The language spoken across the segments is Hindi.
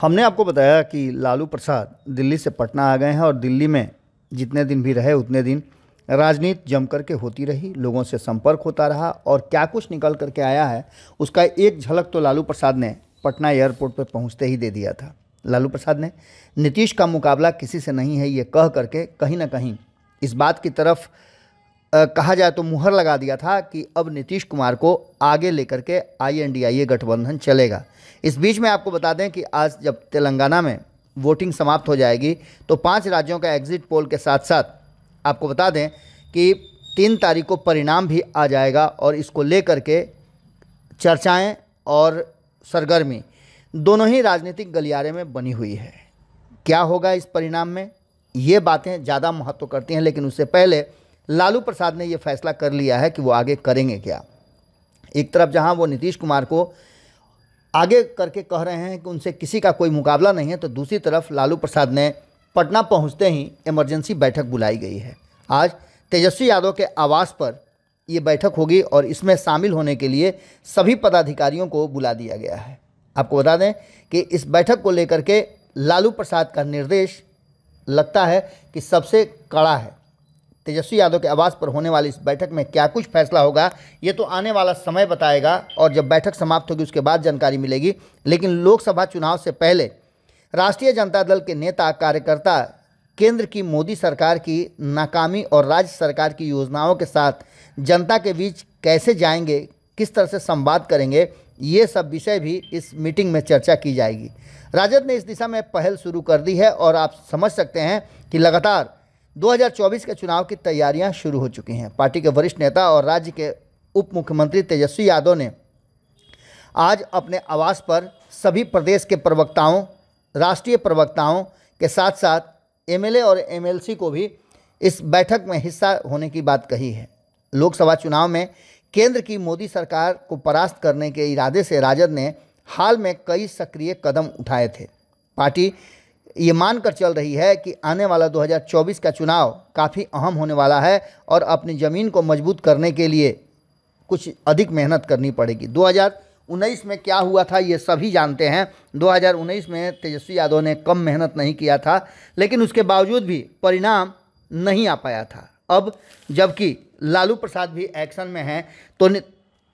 हमने आपको बताया कि लालू प्रसाद दिल्ली से पटना आ गए हैं और दिल्ली में जितने दिन भी रहे उतने दिन राजनीति जम करके होती रही लोगों से संपर्क होता रहा और क्या कुछ निकल करके आया है उसका एक झलक तो लालू प्रसाद ने पटना एयरपोर्ट पर पहुंचते ही दे दिया था लालू प्रसाद ने नीतीश का मुकाबला किसी से नहीं है ये कह करके कहीं ना कहीं इस बात की तरफ कहा जाए तो मुहर लगा दिया था कि अब नीतीश कुमार को आगे लेकर के आईएनडीआईए गठबंधन चलेगा इस बीच में आपको बता दें कि आज जब तेलंगाना में वोटिंग समाप्त हो जाएगी तो पांच राज्यों का एग्जिट पोल के साथ साथ आपको बता दें कि तीन तारीख को परिणाम भी आ जाएगा और इसको लेकर के चर्चाएं और सरगर्मी दोनों ही राजनीतिक गलियारे में बनी हुई है क्या होगा इस परिणाम में ये बातें ज़्यादा महत्व करती हैं लेकिन उससे पहले लालू प्रसाद ने ये फैसला कर लिया है कि वो आगे करेंगे क्या एक तरफ जहां वो नीतीश कुमार को आगे करके कह रहे हैं कि उनसे किसी का कोई मुकाबला नहीं है तो दूसरी तरफ लालू प्रसाद ने पटना पहुंचते ही इमरजेंसी बैठक बुलाई गई है आज तेजस्वी यादव के आवास पर ये बैठक होगी और इसमें शामिल होने के लिए सभी पदाधिकारियों को बुला दिया गया है आपको बता दें कि इस बैठक को लेकर के लालू प्रसाद का निर्देश लगता है कि सबसे कड़ा है तेजस्वी यादव के आवास पर होने वाली इस बैठक में क्या कुछ फैसला होगा ये तो आने वाला समय बताएगा और जब बैठक समाप्त होगी उसके बाद जानकारी मिलेगी लेकिन लोकसभा चुनाव से पहले राष्ट्रीय जनता दल के नेता कार्यकर्ता केंद्र की मोदी सरकार की नाकामी और राज्य सरकार की योजनाओं के साथ जनता के बीच कैसे जाएंगे किस तरह से संवाद करेंगे ये सब विषय भी इस मीटिंग में चर्चा की जाएगी राजद ने इस दिशा में पहल शुरू कर दी है और आप समझ सकते हैं कि लगातार 2024 के चुनाव की तैयारियां शुरू हो चुकी हैं पार्टी के वरिष्ठ नेता और राज्य के उप मुख्यमंत्री तेजस्वी यादव ने आज अपने आवास पर सभी प्रदेश के प्रवक्ताओं राष्ट्रीय प्रवक्ताओं के साथ साथ एमएलए और एमएलसी को भी इस बैठक में हिस्सा होने की बात कही है लोकसभा चुनाव में केंद्र की मोदी सरकार को परास्त करने के इरादे से राजद ने हाल में कई सक्रिय कदम उठाए थे पार्टी ये मानकर चल रही है कि आने वाला 2024 का चुनाव काफ़ी अहम होने वाला है और अपनी ज़मीन को मजबूत करने के लिए कुछ अधिक मेहनत करनी पड़ेगी 2019 में क्या हुआ था ये सभी जानते हैं 2019 में तेजस्वी यादव ने कम मेहनत नहीं किया था लेकिन उसके बावजूद भी परिणाम नहीं आ पाया था अब जबकि लालू प्रसाद भी एक्शन में हैं तो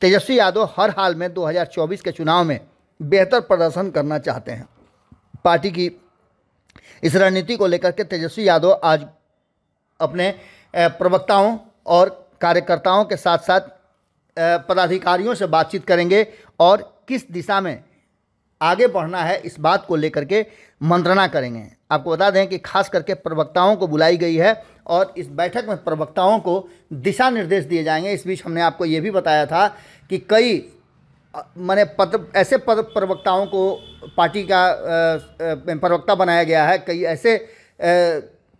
तेजस्वी यादव हर हाल में 2024 के चुनाव में बेहतर प्रदर्शन करना चाहते हैं पार्टी की इस रणनीति को लेकर के तेजस्वी यादव आज अपने प्रवक्ताओं और कार्यकर्ताओं के साथ साथ पदाधिकारियों से बातचीत करेंगे और किस दिशा में आगे बढ़ना है इस बात को लेकर के मंत्रणा करेंगे आपको बता दें कि खास करके प्रवक्ताओं को बुलाई गई है और इस बैठक में प्रवक्ताओं को दिशा निर्देश दिए जाएंगे इस बीच हमने आपको ये भी बताया था कि कई मैंने पत्र ऐसे पद प्रवक्ताओं को पार्टी का प्रवक्ता बनाया गया है कई ऐसे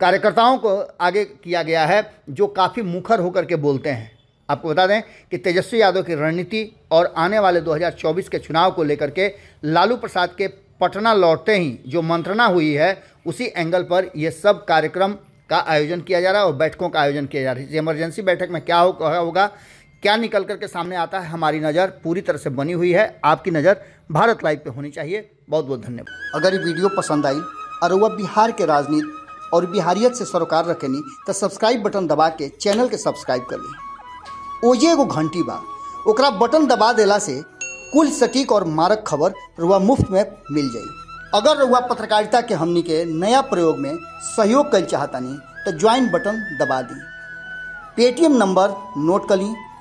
कार्यकर्ताओं को आगे किया गया है जो काफ़ी मुखर होकर के बोलते हैं आपको बता दें कि तेजस्वी यादव की रणनीति और आने वाले 2024 के चुनाव को लेकर के लालू प्रसाद के पटना लौटते ही जो मंत्रणा हुई है उसी एंगल पर ये सब कार्यक्रम का आयोजन किया जा रहा है और बैठकों का आयोजन किया जा रहा है इस इमरजेंसी बैठक में क्या होगा क्या निकल करके सामने आता है हमारी नज़र पूरी तरह से बनी हुई है आपकी नज़र भारत लाइव पे होनी चाहिए बहुत बहुत धन्यवाद अगर ये वीडियो पसंद आई और वह बिहार के राजनीति और बिहारियत से सरोकार रखेनी तो सब्सक्राइब बटन दबा के चैनल के सब्सक्राइब कर ली ओजे एगो घंटी बा ओकरा बटन दबा देला से कुल सटीक और मारक खबर रुआ मुफ्त में मिल जाए अगर रुआ पत्रकारिता के हमनी के नया प्रयोग में सहयोग कर चाहतानी तो ज्वाइन बटन दबा दी पेटीएम नंबर नोट कर ली